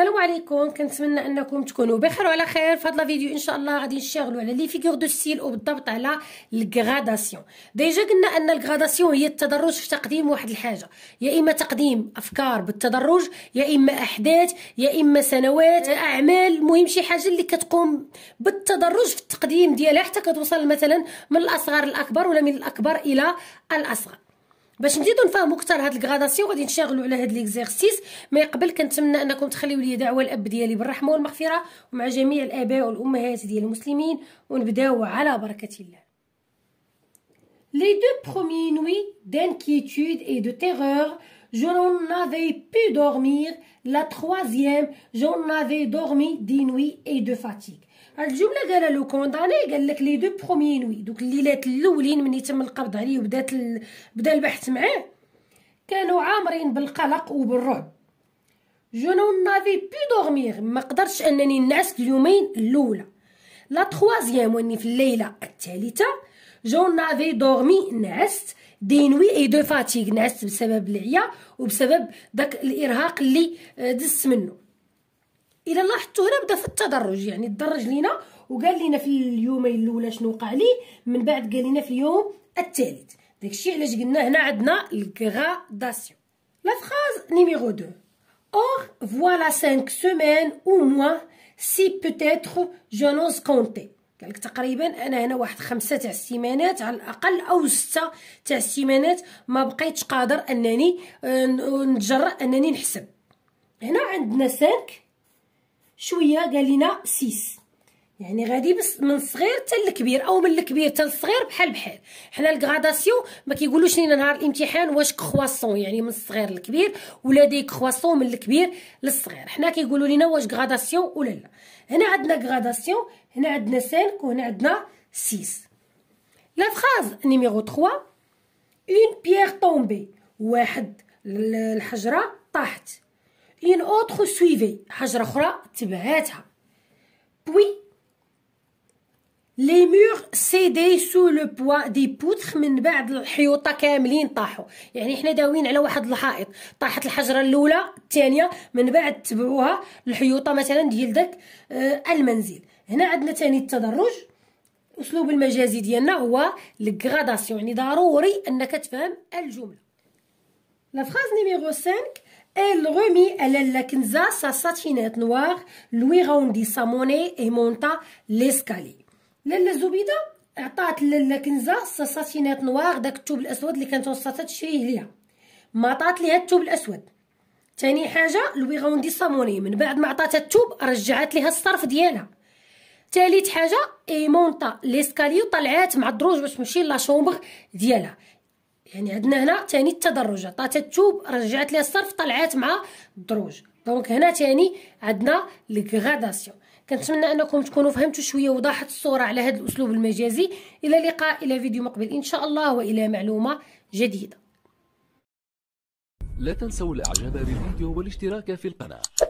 السلام عليكم كنتمنى انكم تكونوا بخير وعلى خير في هذا الفيديو ان شاء الله غادي نشتغلوا على لي فيغور دو ستيل وبالضبط على الكراداسيون ديجا قلنا ان الكراداسيون هي التدرج في تقديم واحد الحاجه يا اما تقديم افكار بالتدرج يا اما احداث يا اما سنوات اعمال المهم شي حاجه اللي كتقوم بالتدرج في التقديم ديالها حتى كتوصل مثلا من الاصغر للاكبر ولا من الاكبر الى الاصغر باش نزيدو نفهمو كتر هاد الكغاداسيون غادي نشتغلو على هاد ليكزيغسيس مي قبل كنتمنى انكم تخليو لي دعوه الاب ديالي بالرحمه والمغفره ومع جميع الاباء والامهات ديال المسلمين ونبداو على بركه الله لي دو بخوميي نوي دانكيتود اي دو تيغوغ je avais pu dormir. La troisième, j'en avais dormi dix nuits et de fatigue. الجمله قال لو كونداني قال لك لي دو بروميي نوي دوك الليلات الاولين ملي تم القبض عليه وبدات ال... بدا البحث معاه كانوا عامرين بالقلق وبالرعب جو نون نافي بي دورمير ما قدرتش انني نعس اليومين الاولى لا تخوازيام واني في الليله الثالثه جون نافي دورمي نعست دينوي اي دو فاتيغ نعست بسبب العيا وبسبب داك الارهاق اللي آه، دزت منه الا لاحظتوا هنا بدا في التدرج يعني تدرج لينا وقال لينا في اليومين الاولى شنو وقع ليه من بعد قال لينا في اليوم الثالث داكشي علاش قلنا هنا عندنا الكغاداسيون لا فراز نيميرو 2 اور فوالا 5 سيمين او موان سي بوتيتر etre كونتي قال لك تقريبا انا هنا واحد خمسه تاع السيمانات على الاقل او سته تاع السيمانات ما بقيتش قادر انني آه، نتجرأ انني نحسب هنا عندنا 5 شويه قال لنا 6 يعني غادي بس من الصغير حتى الكبير او من الكبير حتى الصغير بحال بحال حنا الكراداسيون ما كيقولوش لينا نهار الامتحان واش كخواسون يعني من الصغير للكبير ولا دي كخواسون من الكبير للصغير حنا كيقولوا لينا واش كراداسيون ولا لا هنا عندنا كراداسيون هنا عندنا 5 وهنا عندنا 6 لا فراز نيميرو 3 اون بيير طومبي واحد الحجره طاحت اون اوتر سويفي حجره اخرى تبعاتها بوي لي مور سيدي سو لو بوا دي بوتخ من بعد الحيوطه كاملين طاحوا يعني حنا داويين على واحد الحائط طاحت الحجره الاولى الثانيه من بعد تبعوها الحيوطه مثلا ديال داك آه، المنزل هنا عندنا ثاني التدرج اسلوب المجازي ديالنا هو الكراداسيون يعني ضروري انك تفهم الجمله لا فراز نيميرو 5 Elle remit à la Kinza sa satinette noire, lui rendit sa monnaie et monta l'escalier. لاله زبيده عطات لاله كنزه ساساتينات نوار داك الثوب الاسود اللي كانت وسطها تشريه ليها ما عطات ليها الثوب الاسود ثاني حاجه الويغون دي صاموني من بعد ما عطاتها الثوب رجعت ليها الصرف ديالها ثالث حاجه اي مونطا ليسكاليو طلعات مع الدروج باش تمشي لا شومبر ديالها يعني عندنا هنا ثاني التدرج عطاتها الثوب رجعت ليها الصرف طلعات مع الدروج دونك هنا ثاني عندنا غراداسيون كنتمنى انكم تكونوا فهمتوا شويه وضاحت الصوره على هذا الاسلوب المجازي الى اللقاء الى فيديو مقبل ان شاء الله والى معلومه جديده لا تنسوا الاعجاب بالفيديو والاشتراك في القناه